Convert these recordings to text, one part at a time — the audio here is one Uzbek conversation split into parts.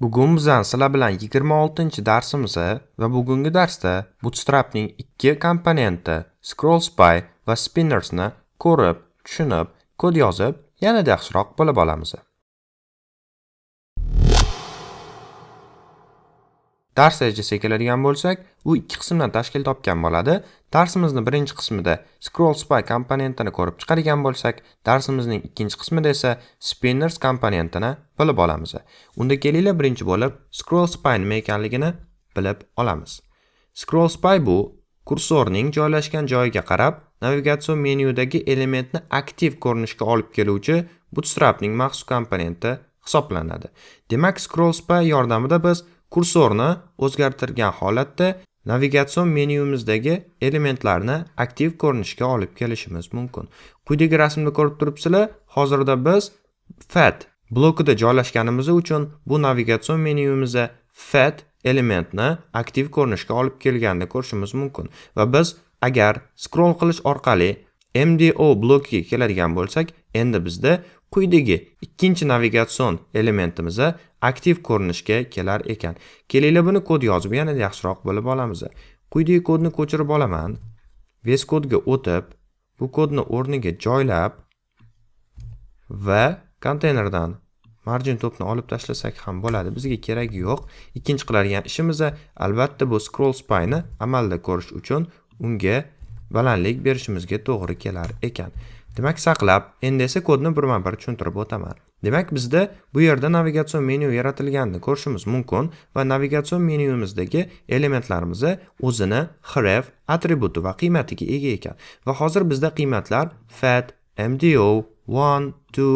Bugun biz sizlar bilan 26 darsimiz va bugungi darsda Bootstrap'ning ikki komponenti ScrollSpy va Spinners'ni ko'rib, tushunib, kod yozib, yanada yaxshiroq bilib olamiz. Dars rejasiga keladigan bo'lsak, u ikki qismdan tashkil topgan bo'ladi. Darsimizni birinchi qismida Scroll Spy komponentini ko'rib chiqadigan bo'lsak, darsimizning ikkinchi qismida esa Spinners komponentini bilib olamiz. Unda kelinglar birinchi bo'lib Scroll Spy nima ekanligini bilib olamiz. Scroll Spy bu kursorning joylashgan joyiga qarab navigatsion menyudagi elementni aktiv ko'rinishga olib keluvchi Bootstrap'ning maxsus komponenti hisoblanadi. Demak, Scroll Spy yordamida biz kursorni o'zgartirgan holatda navigatsion menyumizdagi elementlarni aktiv ko'rinishga olib kelishimiz mumkin quyidagi rasmda ko'rib turibsizlar hozirda biz fat blokida joylashganimiz uchun bu navigatsion menyumizda fat elementni aktiv ko'rinishga olib kelganini ko'rishimiz mumkin va biz agar scroll qilish orqali mdo blokiga keladigan bo'lsak endi bizda quyidagi ikkinchi navigatsion elementimiz aktiv ko'rinishga kelar ekan kelinglar buni kod yozib yanada yaxshiroq bilib olamiz quyidagi kodni ko'chirib olaman ves kodga o'tib bu kodni o'rniga joylab va konteynerdan margin to'pni olib tashlasak ham bo'ladi bizga keragi yo'q ikkinchi qiladigan ishimiz albatta bu scroll spine ni amalda ko'rish uchun unga balandlik berishimizga to'g'ri kelar ekan demak saqlab endi esa kodni birma bir tushuntirib o'taman demak bizda bu yerda navigatsion menyu yaratilganini ko'rishimiz mumkin va navigatsion menyumizdagi elementlarimiz o'zini href attributi va qiymatiga ega ekan va hozir bizda qiymatlar fat mdo 1 2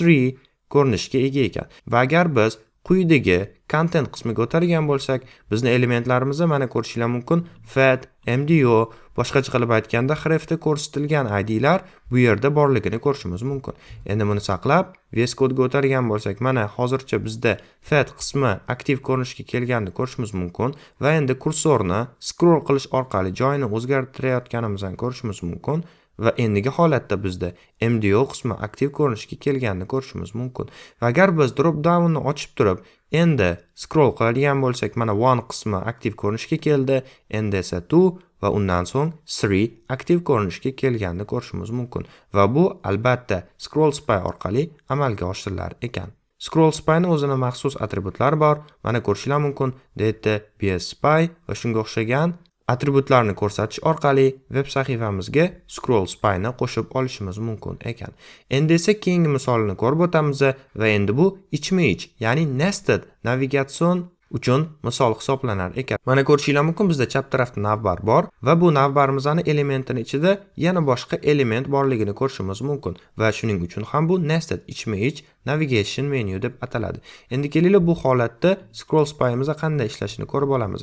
3 ko'rinishga ega ekan va agar biz quyidagi kontent qismiga o'tadigan bo'lsak bizni elementlarimizni mana ko'rishinglar mumkin fat mdo boshqacha qilib aytganda hrefda ko'rsatilgan idlar bu yerda borligini ko'rishimiz mumkin endi buni saqlab vs kodga o'tadigan bo'lsak mana hozircha bizda fat qismi aktiv ko'rinishga kelganini ko'rishimiz mumkin va endi kursorni scroll qilish orqali joyini o'zgartirayotganimizni ko'rishimiz mumkin va endigi holatda bizda mdo qismi aktiv ko'rinishga kelganini ko'rishimiz mumkin va agar biz drop downni ochib turib endi scroll qiladigan bo'lsak mana one qismi aktiv ko'rinishga keldi endi esa two va undan so'ng 3 aktiv ko'rinishga kelganini ko'rishimiz mumkin va bu albatta scroll spy orqali amalga oshirilar ekan scroll spyni o'zini maxsus attributlari bor mana ko'rishlar mumkin data bs spy va shunga o'xshagan attributlarni ko'rsatish orqali veb sahifamizga scroll spine qo'shib olishimiz mumkin ekan endi esa keyingi misolni ko'rib o'tamiz va endi bu ichma ich ya'ni nested navigatsion uchun misol hisoblanar ekan mana ko'rishinglar mumkin bizda chap tarafda navbar bor va bu navbarimizni elementini ichida yana boshqa element borligini ko'rishimiz mumkin va shuning uchun ham bu nested ichma ich navigation menu deb ataladi endi kelinglar bu holatda scroll spyimiz qanday ishlashini ko'rib olamiz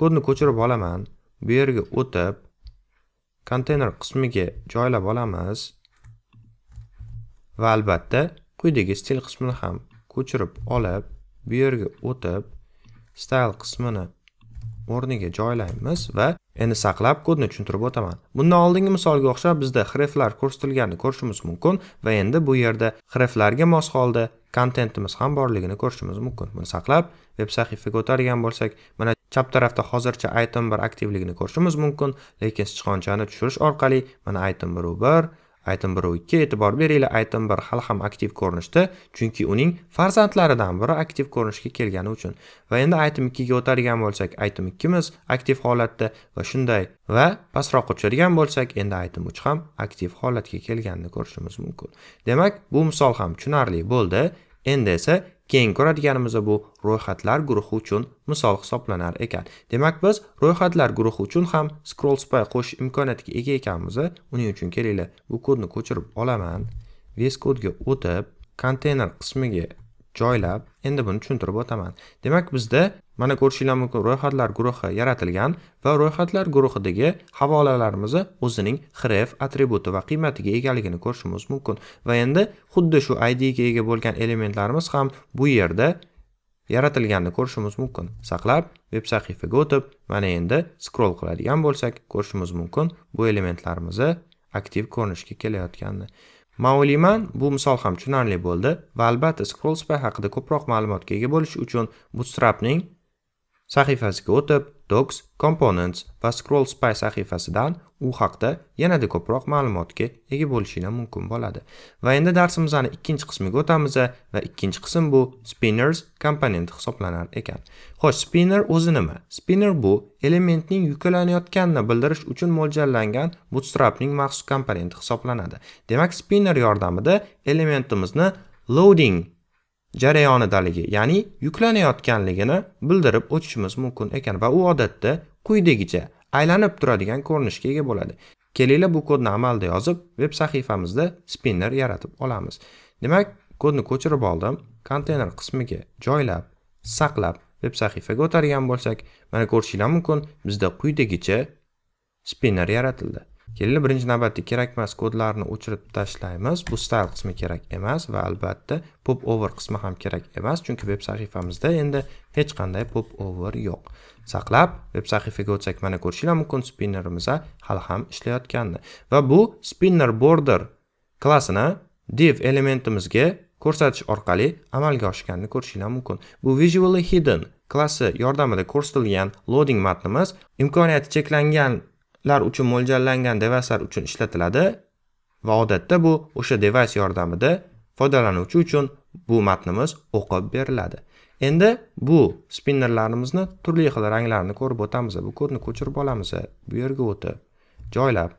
kodni ko'chirib olaman bu yerga o'tib konteyner qismiga joylab olamiz va albatta quyidagi stil qismini ham ko'chirib olib bu yerga o'tib style qismini o'rniga joylaymiz va endi saqlab kodni tushuntirib o'taman bundan oldingi misolga o'xshab bizda hreflar ko'rsatilganini ko'rishimiz mumkin va endi bu yerda hreflarga mos holda kontentimiz ham borligini ko'rishimiz mumkin buni saqlab veb sahifaga o'tadigan bo'lsak mana chap tarafda hozircha item 1 aktivligini ko'rishimiz mumkin lekin sichqonchani tushirish orqali mana item 1 u 1 atom 1 u e'tibor beringlar item 1 hali ham aktiv ko'rinishda chunki uning farzandlaridan biri aktiv ko'rinishga kelgani uchun va endi item 2 ga o'tadigan bo'lsak item 2 miz aktiv holatda va shunday va pastroq uchadigan bo'lsak endi item 3 ham aktiv holatga kelganini ko'rishimiz mumkin demak bu misol ham tushunarli bo'ldi endi esa keyin ko'radiganimiz bu ro'yxatlar guruhi uchun misol hisoblanar ekan demak biz ro'yxatlar guruhi uchun ham scroll spy qo'shish imkoniyatiga ega ekanmiz uning uchun kelinglar bu kodni ko'chirib olaman vs kodga o'tib konteyner qismiga joylab endi buni tushuntirib o'taman demak bizda mana ko'rishinglar mumkin ro'yxatlar guruhi yaratilgan va ro'yxatlar guruhidagi havolalarimizni o'zining href atributi va qiymatiga egaligini ko'rishimiz mumkin va endi xuddi shu idga ega bo'lgan elementlarimiz ham bu yerda yaratilganini ko'rishimiz mumkin saqlab veb sahifaga o'tib mana endi scroll qiladigan bo'lsak ko'rishimiz mumkin bu elementlarimizni aktiv ko'rinishga kelayotganini Mauliman bu misol ham tushunarli bo'ldi va albatta scrollspy haqida ko'proq ma'lumotga ega bo'lish uchun Bootstrap'ning sahifasiga o'tib docs components va scroll spy sahifasidan u haqda yanada ko'proq ma'lumotga ega bo'lishingiz mumkin bo'ladi va endi darsimizni ikkinchi qismiga o'tamiz va ikkinchi qism bu spinners komponenti hisoblanar ekan xo'sh spinner o'zi nima spinner bu elementning yuklanayotganini bildirish uchun mo'ljallangan bootstrapning maxsus komponenti hisoblanadi demak spinner yordamida elementimizni loading jarayonidaligi ya'ni yuklanayotganligini bildirib o'tishimiz mumkin ekan va u odatda quyidagicha aylanib turadigan ko'rinishga ega bo'ladi kelinglar bu kodni amalda yozib veb sahifamizda spinner yaratib olamiz demak kodni ko'chirib oldim konteyner qismiga joylab saqlab veb sahifaga o'tadigan bo'lsak mana ko'rishinglar mumkin bizda quyidagicha spinner yaratildi keling birinchi navbatda kerak kodlarni o'chirib tashlaymiz bu style qismi kerak emas va albatta pop over qismi ham kerak emas chunki veb sahifamizda endi hech qanday pop over yo'q saqlab veb sahifaga o'tsak mana ko'rishinglar mumkin spinnerimiz hali ham ishlayotganini va bu spinner border klassini div elementimizga ko'rsatish orqali amalga oshganini ko'rishinglar mumkin bu visually hidden klassi yordamida ko'rsatilgan loading matnimiz imkoniyati cheklangan lar uchun mo'ljallangan devayslar uchun ishlatiladi va odatda bu o'sha devays yordamida foydalanuvchi uchun bu matnimiz o'qib beriladi endi bu spinnerlarimizni turli xil ranglarini ko'rib o'tamiz bu kodni ko'chirib olamiz bu yerga o'tib joylab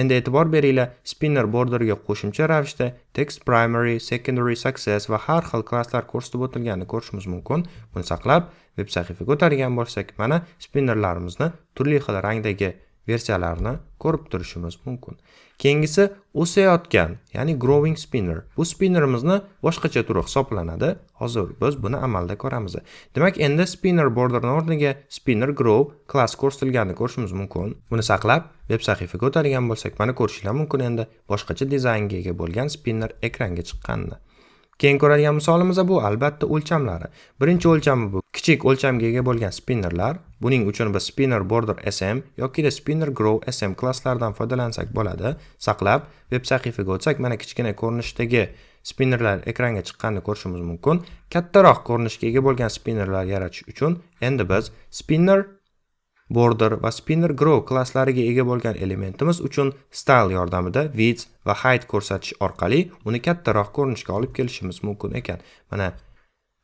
endi e'tibor beringlar spinner borderga qo'shimcha ravishda text primary secondary success va har xil klasslar ko'rsatib o'tilganini ko'rishimiz mumkin buni saqlab veb sahifaga o'tadigan bo'lsak mana spinnerlarimizni turli xil rangdagi versiyalarini ko'rib turishimiz mumkin keyingisi o'sayotgan ya'ni growing spinner bu spinnerimizni boshqacha turi hisoblanadi hozir biz buni amalda ko'ramiz demak endi spinner borderni o'rniga spinner grow klass ko'rsatilganini ko'rishimiz mumkin buni saqlab veb sahifaga o'tadigan bo'lsak mana ko'rishinglar mumkin endi boshqacha dizaynga ega bo'lgan spinner ekranga chiqqanini keyin ko'radigan misolimiz bu albatta o'lchamlari birinchi o'lchami bu kichik o'lchamga ega bo'lgan spinnerlar buning uchun biz spinner border sm yokida spinner grow sm klasslaridan foydalansak bo'ladi saqlab veb sahifaga o'tsak mana kichkina ko'rinishdagi spinnerlar ekranga chiqqanini ko'rishimiz mumkin kattaroq ko'rinishga ega bo'lgan spinnerlar yaratish uchun endi biz spinner border va spinner grow klasslariga ega bo'lgan elementimiz uchun style yordamida width va height ko'rsatish orqali uni kattaroq ko'rinishga olib kelishimiz mumkin ekan mana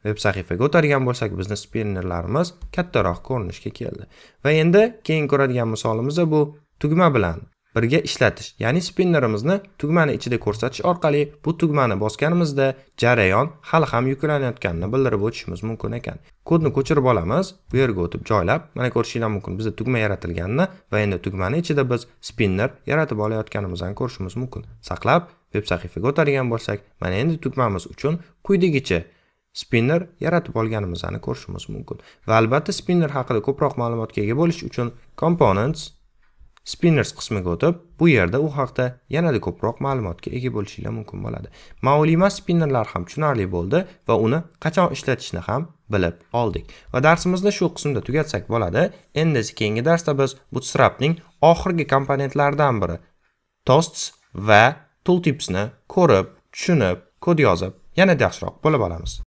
veb sahifaga o'tadigan bo'lsak bizni spinnerlarimiz kattaroq ko'rinishga keldi va endi keyin ko'radigan misolimizda bu tugma bilan birga ishlatish ya'ni spinnerimizni tugmani ichida ko'rsatish orqali bu tugmani bosganimizda jarayon hali ham yuklanayotganini bildirib o'tishimiz mumkin ekan kodni ko'chirib olamiz bu yerga o'tib joylab mana ko'rishinglar mumkin bizda tugma yaratilganini va endi tugmani ichida biz spinner yaratib olayotganimizni ko'rishimiz mumkin saqlab veb sahifaga o'tadigan bo'lsak mana endi tugmamiz uchun quyidagicha spinner yaratib olganimizni ko'rishimiz mumkin va albatta spinner haqida ko'proq ma'lumotga ega bo'lish uchun components spinners qismiga o'tib bu yerda u haqda yanada ko'proq ma'lumotga ega bo'lishinglar mumkin bo'ladi emas spinnerlar ham tushunarli bo'ldi va uni qachon ishlatishni ham bilib oldik va darsimizni shu qismda tugatsak bo'ladi endi keyingi darsda biz bootstrapning oxirgi komponentlaridan biri tosts va tooltipsni ko'rib tushunib kod yozib yanada yaxshiroq bo'lib olamiz